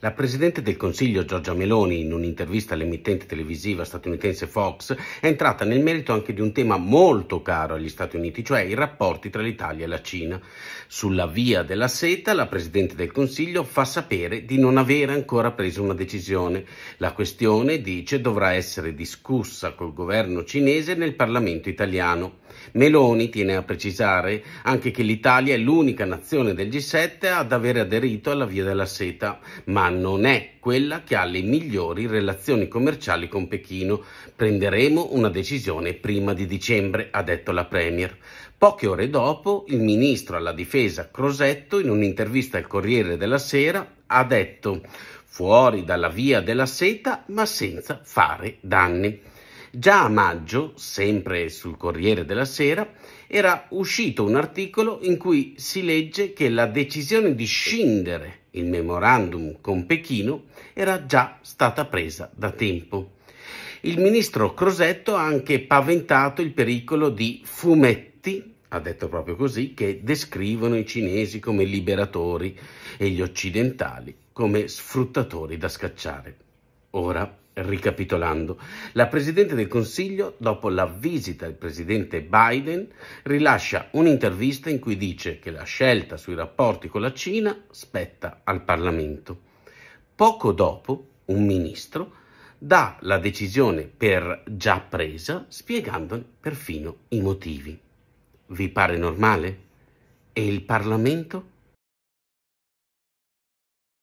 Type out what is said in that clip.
La Presidente del Consiglio Giorgia Meloni, in un'intervista all'emittente televisiva statunitense Fox, è entrata nel merito anche di un tema molto caro agli Stati Uniti, cioè i rapporti tra l'Italia e la Cina. Sulla via della seta, la Presidente del Consiglio fa sapere di non avere ancora preso una decisione. La questione, dice, dovrà essere discussa col governo cinese nel Parlamento italiano. Meloni tiene a precisare anche che l'Italia è l'unica nazione del G7 ad aver aderito alla Via della Seta, ma non è quella che ha le migliori relazioni commerciali con Pechino. Prenderemo una decisione prima di dicembre, ha detto la Premier. Poche ore dopo, il ministro alla difesa Crosetto, in un'intervista al Corriere della Sera, ha detto fuori dalla via della seta ma senza fare danni. Già a maggio, sempre sul Corriere della Sera, era uscito un articolo in cui si legge che la decisione di scindere il memorandum con Pechino era già stata presa da tempo. Il ministro Crosetto ha anche paventato il pericolo di fumetti, ha detto proprio così, che descrivono i cinesi come liberatori e gli occidentali come sfruttatori da scacciare. Ora Ricapitolando, la Presidente del Consiglio, dopo la visita del Presidente Biden, rilascia un'intervista in cui dice che la scelta sui rapporti con la Cina spetta al Parlamento. Poco dopo, un ministro dà la decisione per già presa, spiegandone perfino i motivi. Vi pare normale? E il Parlamento?